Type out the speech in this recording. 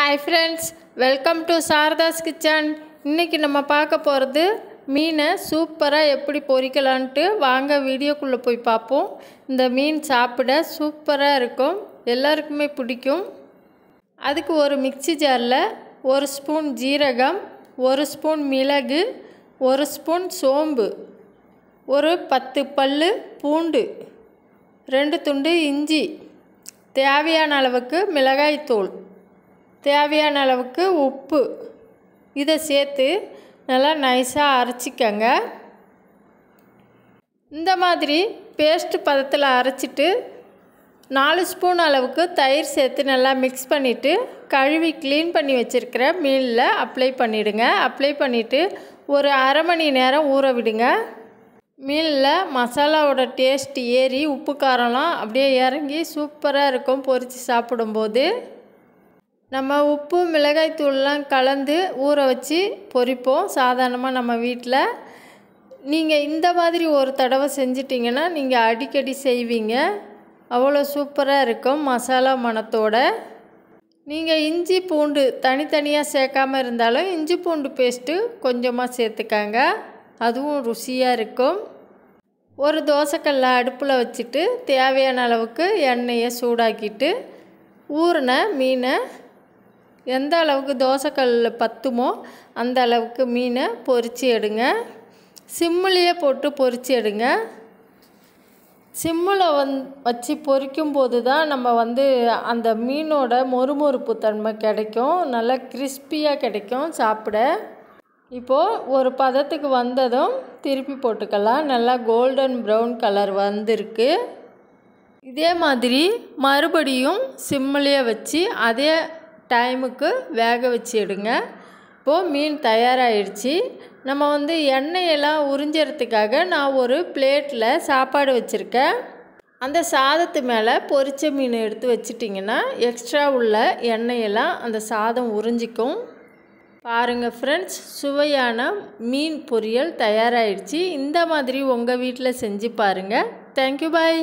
hi friends welcome to Saradha's kitchen இன்றைக்கி நம்ம பார்க்க போகிறது மீனை சூப்பராக எப்படி பொறிக்கலான்ட்டு வாங்க வீடியோக்குள்ளே போய் பார்ப்போம் இந்த மீன் சாப்பிட சூப்பராக இருக்கும் எல்லாருக்குமே பிடிக்கும் அதுக்கு ஒரு மிக்சி ஜாரில் ஒரு ஸ்பூன் ஜீரகம் ஒரு ஸ்பூன் மிளகு ஒரு ஸ்பூன் சோம்பு ஒரு பத்து பல் பூண்டு ரெண்டு துண்டு இஞ்சி தேவையான அளவுக்கு மிளகாய்த்தூள் தேவையான அளவுக்கு உப்பு இதை சேர்த்து நல்லா நைஸாக அரைச்சிக்கங்க இந்த மாதிரி பேஸ்ட்டு பதத்தில் அரைச்சிட்டு நாலு ஸ்பூன் அளவுக்கு தயிர் சேர்த்து நல்லா மிக்ஸ் பண்ணிவிட்டு கழுவி க்ளீன் பண்ணி வச்சுருக்கிற மீனில் அப்ளை பண்ணிவிடுங்க அப்ளை பண்ணிவிட்டு ஒரு அரை மணி நேரம் ஊற விடுங்க மீனில் மசாலாவோட டேஸ்ட் ஏறி உப்பு காரம்லாம் அப்படியே இறங்கி சூப்பராக இருக்கும் பொரித்து சாப்பிடும்போது நம்ம உப்பு மிளகாய்த்தூள்லாம் கலந்து ஊற வச்சு பொரிப்போம் சாதாரணமாக நம்ம வீட்டில் நீங்கள் இந்த மாதிரி ஒரு தடவை செஞ்சிட்டிங்கன்னா நீங்கள் அடிக்கடி செய்வீங்க அவ்வளோ சூப்பராக இருக்கும் மசாலா மணத்தோட நீங்கள் இஞ்சி பூண்டு தனித்தனியாக சேர்க்காமல் இருந்தாலும் இஞ்சி பூண்டு பேஸ்ட்டு கொஞ்சமாக சேர்த்துக்காங்க அதுவும் ருசியாக இருக்கும் ஒரு தோசைக்கல்லை அடுப்பில் வச்சுட்டு தேவையான அளவுக்கு எண்ணெயை சூடாக்கிட்டு ஊறின மீனை எந்த அளவுக்கு தோசைக்கல்லில் பத்துமோ அந்த அளவுக்கு மீனை பொறிச்சு எடுங்க சிம்மிலேயே போட்டு பொறிச்சு எடுங்க சிம்மில் வந் வச்சு பொறிக்கும் போது தான் நம்ம வந்து அந்த மீனோட மொறுமொறுப்பு தன்மை கிடைக்கும் நல்லா கிறிஸ்பியாக கிடைக்கும் சாப்பிட இப்போது ஒரு பதத்துக்கு வந்ததும் திருப்பி போட்டுக்கலாம் நல்லா கோல்டன் ப்ரௌன் கலர் வந்திருக்கு இதே மாதிரி மறுபடியும் சிம்மிலேயே வச்சு அதே டைமுக்கு வேக வச்சிடுங்க இப்போது மீன் தயாராகிடுச்சி நம்ம வந்து எண்ணெயெல்லாம் உறிஞ்சறதுக்காக நான் ஒரு பிளேட்டில் சாப்பாடு வச்சுருக்கேன் அந்த சாதத்து மேலே பொறிச்ச மீன் எடுத்து வச்சிட்டிங்கன்னா எக்ஸ்ட்ரா உள்ள எண்ணெயெல்லாம் அந்த சாதம் உறிஞ்சிக்கும் பாருங்கள் ஃப்ரெண்ட்ஸ் சுவையான மீன் பொரியல் தயாராகிடுச்சி இந்த மாதிரி உங்கள் வீட்டில் செஞ்சு பாருங்கள் தேங்க்யூ பாய்